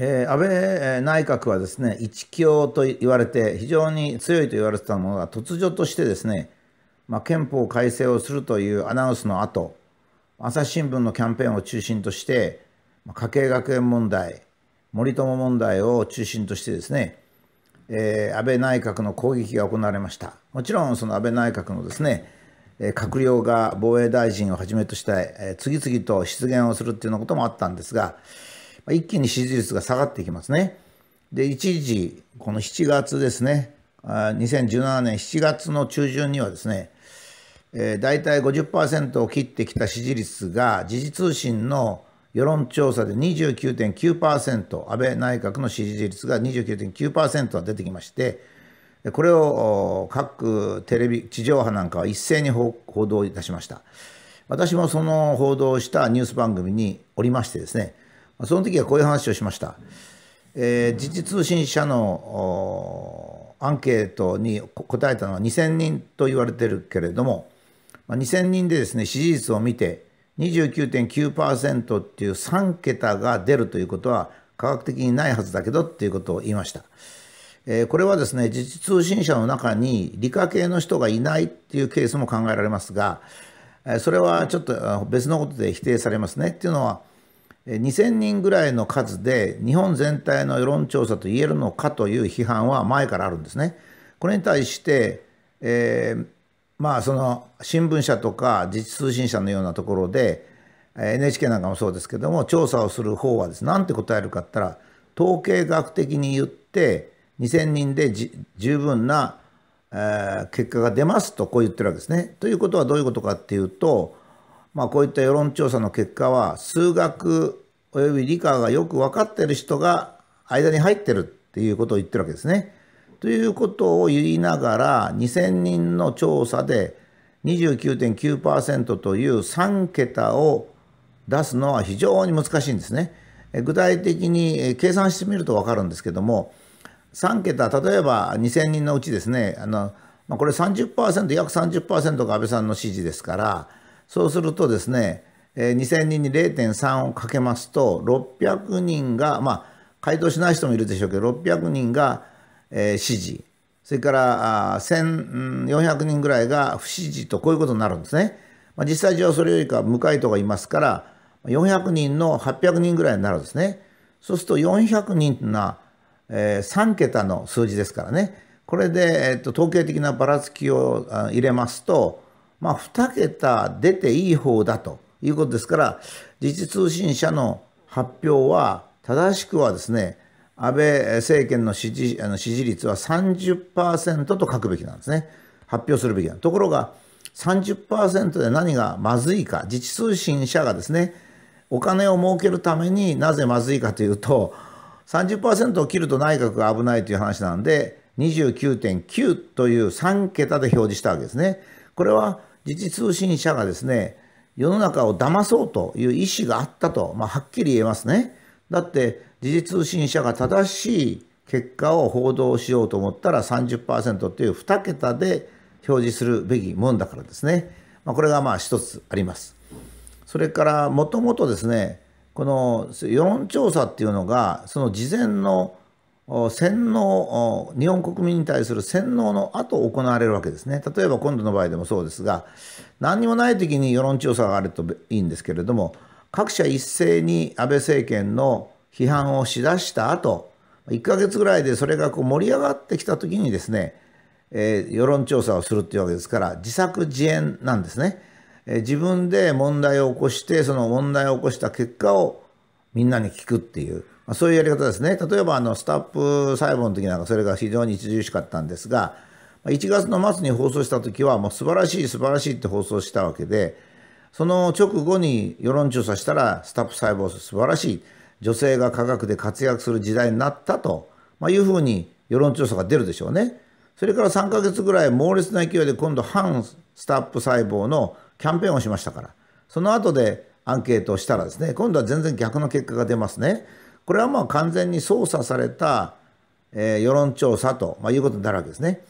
えー、安倍内閣はですね、一強と言われて、非常に強いと言われてたものが、突如としてですね、まあ、憲法改正をするというアナウンスの後、朝日新聞のキャンペーンを中心として、家計学園問題、森友問題を中心としてですね、えー、安倍内閣の攻撃が行われました。もちろん、その安倍内閣のですね、閣僚が防衛大臣をはじめとした、えー、次々と出現をするっていうようなこともあったんですが、一気に支持率が下がっていきますね。で、一時、この7月ですね、2017年7月の中旬にはですね、え大体50%を切ってきた支持率が時事通信の世論調査で29.9%安倍内閣の支持率が29.9%は出てきましてこれを各テレビ地上波なんかは一斉に報道いたしました私もその報道したニュース番組におりましてですねその時はこういう話をしました。えー、時事通信社のアンケートに答えたのは2000人と言われてるけれども、まあ、2000人でですね支持率を見て29.9%っていう3桁が出るということは科学的にないはずだけどっていうことを言いました。えー、これはですね時事通信社の中に理科系の人がいないっていうケースも考えられますがそれはちょっと別のことで否定されますねっていうのは2000人ぐらいの数で日本全体の世論調査と言えるのかという批判は前からあるんですね。これに対して、えー、まあその新聞社とか自治通信社のようなところで NHK なんかもそうですけども調査をする方はです何て答えるかったら統計学的に言って2,000人で十分な、えー、結果が出ますとこう言ってるわけですね。ということはどういうことかっていうとまあ、こういった世論調査の結果は数学および理科がよく分かってる人が間に入ってるっていうことを言ってるわけですね。ということを言いながら2,000人の調査で29.9%という3桁を出すのは非常に難しいんですね。具体的に計算してみると分かるんですけども3桁例えば2,000人のうちですねあの、まあ、これ30%約30%が安倍さんの支持ですから。そうするとですね、2000人に0.3をかけますと600人がまあ回答しない人もいるでしょうけど600人が、えー、支持それからあ1400人ぐらいが不支持とこういうことになるんですね。まあ、実際上それよりか無回答がいますから400人の800人ぐらいになるんですね。そうすると400人というのは、え3桁の数字ですからねこれで、えっと統計的なばらつきを入れますとまあ、2桁出ていい方だということですから、自治通信社の発表は、正しくはですね、安倍政権の支持あの支持率は30%と書くべきなんですね。発表するべきなんところが、30%で何がまずいか、自治通信社がですね、お金を儲けるためになぜまずいかというと、30%を切ると内閣が危ないという話なんで、29.9という3桁で表示したわけですね。これは時事通信社がですね、世の中を騙そうという意思があったと、まあ、はっきり言えますね。だって、時事通信社が正しい結果を報道しようと思ったら30%という2桁で表示するべきもんだからですね。まあ、これがまあ一つあります。それからもともとですね、この世論調査っていうのが、その事前の洗脳日本国民に対する洗脳の後行われるわけですね例えば今度の場合でもそうですが何にもない時に世論調査があるといいんですけれども各社一斉に安倍政権の批判をしだした後1ヶ月ぐらいでそれがこう盛り上がってきた時にですね、えー、世論調査をするっていうわけですから自作自演なんですね、えー、自分で問題を起こしてその問題を起こした結果をみんなに聞くっていうまあ、そういうやり方ですね例えばあのスタップ細胞の時なんかそれが非常に著しかったんですが1月の末に放送した時はもう素晴らしい素晴らしいって放送したわけでその直後に世論調査したらスタップ細胞素晴らしい女性が科学で活躍する時代になったと、まあ、いうふうに世論調査が出るでしょうね。それから3ヶ月ぐらい猛烈な勢いで今度反スタップ細胞のキャンペーンをしましたからその後でアンケートをしたらですね今度は全然逆の結果が出ますね。これはまあ完全に操作された、えー、世論調査と、まあ、いうことになるわけですね。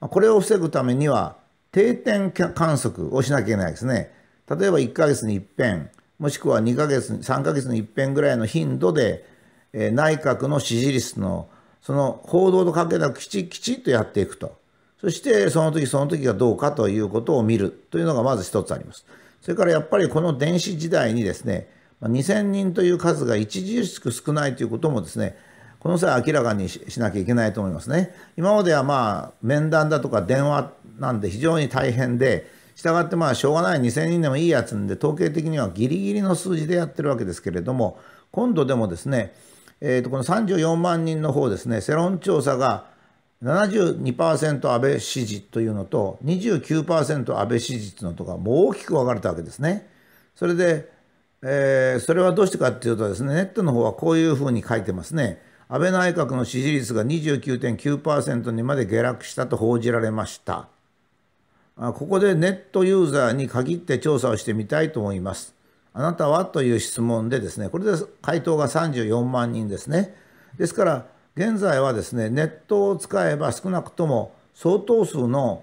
まあ、これを防ぐためには定点観測をしなきゃいけないですね。例えば1ヶ月に一遍、もしくは2ヶ月、3ヶ月に一遍ぐらいの頻度で、えー、内閣の支持率のその報道と関係なくきちきちっとやっていくと。そしてその時その時がどうかということを見るというのがまず一つあります。それからやっぱりこの電子時代にですね、2000人という数が著しく少ないということもですねこの際明らかにしなきゃいけないと思いますね。今まではまあ面談だとか電話なんで非常に大変で従ってまあしょうがない2000人でもいいやつんで統計的にはギリギリの数字でやってるわけですけれども今度でもですね、えー、とこの34万人の方ですね世論調査が72%安倍支持というのと29%安倍支持というのとかもう大きく分かれたわけですね。それでえー、それはどうしてかっていうとですね、ネットの方はこういうふうに書いてますね。安倍内閣の支持率が29.9%にまで下落したと報じられました。ここでネットユーザーに限って調査をしてみたいと思います。あなたはという質問でですね、これで回答が34万人ですね。ですから、現在はですね、ネットを使えば少なくとも相当数の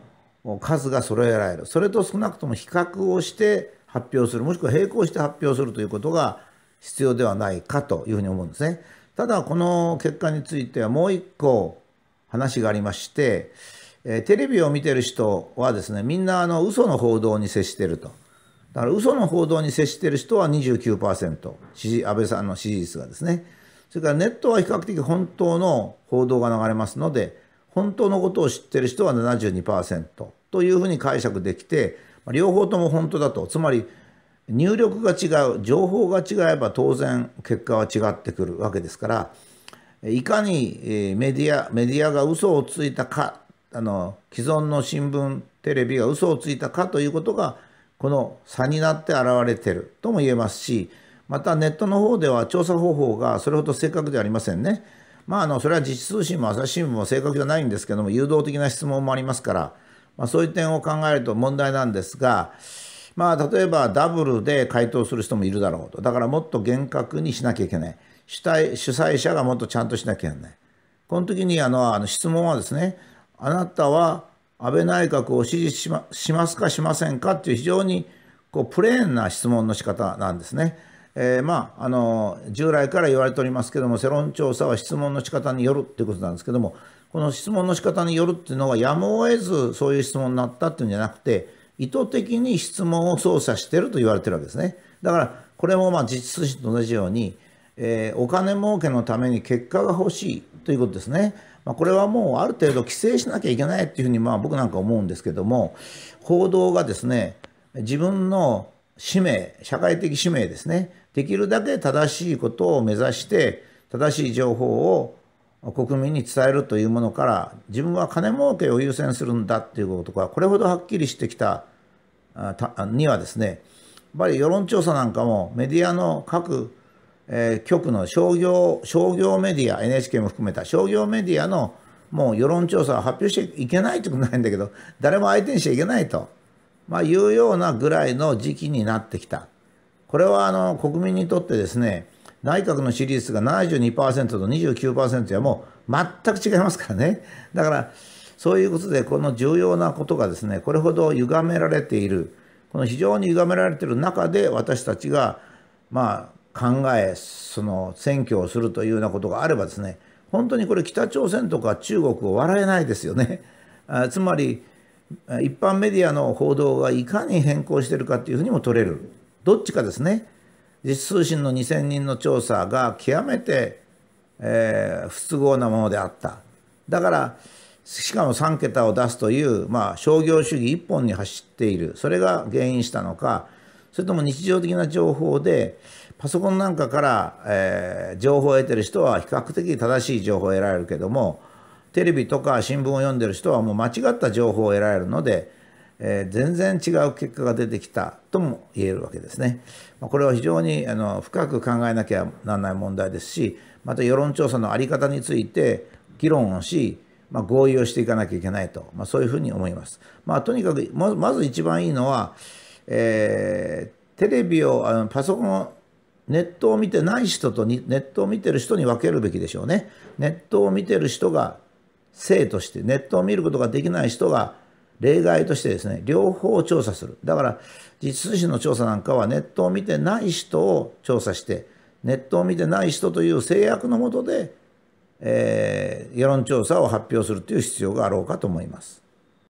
数が揃えられる。それと少なくとも比較をして発表するもしくは並行して発表するということが必要ではないかというふうに思うんですね。ただこの結果についてはもう一個話がありまして、えー、テレビを見てる人はですねみんなあの嘘の報道に接してると。だから嘘の報道に接している人は29%支持、安倍さんの支持率がですね。それからネットは比較的本当の報道が流れますので、本当のことを知っている人は72%というふうに解釈できて、両方とも本当だとつまり入力が違う情報が違えば当然結果は違ってくるわけですからいかにメディアメディアが嘘をついたかあの既存の新聞テレビが嘘をついたかということがこの差になって現れてるとも言えますしまたネットの方では調査方法がそれほど正確ではありませんね。まあ、あのそれは自治通信も朝日新聞も正確じゃないんですけども誘導的な質問もありますからまあ、そういう点を考えると問題なんですが、まあ、例えばダブルで回答する人もいるだろうとだからもっと厳格にしなきゃいけない主体主催者がもっとちゃんとしなきゃいけないこの時にあのあの質問はですねあなたは安倍内閣を支持しましますかしませんかっていう非常にこうプレーンな質問の仕方なんですね。えー、まああの従来から言われておりますけども世論調査は質問の仕方によるっていうことなんですけどもこの質問の仕方によるっていうのはやむを得ずそういう質問になったっていうんじゃなくて意図的に質問を操作してると言われてるわけですねだからこれもまあ実質と同じように、えー、お金儲けのために結果が欲しいということですね、まあ、これはもうある程度規制しなきゃいけないっていうふうにまあ僕なんか思うんですけども報道がですね自分の使命社会的使命ですねできるだけ正しいことを目指して正しい情報を国民に伝えるというものから自分は金儲けを優先するんだっていうことがこれほどはっきりしてきたにはですねやっぱり世論調査なんかもメディアの各、え局の商業商業メディア NHK も含めた商業メディアのもう世論調査を発表していけないってことないんだけど誰も相手にしちゃいけないと、まあ、いうようなぐらいの時期になってきたこれはあの国民にとってですね内閣の支持率が72%と29%はもう全く違いますからね。だから、そういうことで、この重要なことがですね、これほど歪められている、この非常に歪められている中で、私たちが、まあ、考え、その選挙をするというようなことがあればですね、本当にこれ、北朝鮮とか中国を笑えないですよね。つまり、一般メディアの報道がいかに変更してるかっていうふうにも取れる。どっちかですね。実通信の2,000人の調査が極めて、えー、不都合なものであっただからしかも3桁を出すという、まあ、商業主義一本に走っているそれが原因したのかそれとも日常的な情報でパソコンなんかから、えー、情報を得てる人は比較的正しい情報を得られるけどもテレビとか新聞を読んでる人はもう間違った情報を得られるのでえ全然違う結果が出てきたとも言えるわけですね。これは非常にあの深く考えなきゃならない問題ですしまた世論調査の在り方について議論をし、まあ、合意をしていかなきゃいけないと、まあ、そういうふうに思います。まあ、とにかくまず一番いいのは、えー、テレビをあのパソコンを、ネットを見てない人とネットを見てる人に分けるべきでしょうね。ネットを見てる人が生としてネットを見ることができない人が例外としてですね、両方調査する。だから、実数の調査なんかはネットを見てない人を調査して、ネットを見てない人という制約のもとで、えー、世論調査を発表するという必要があろうかと思います。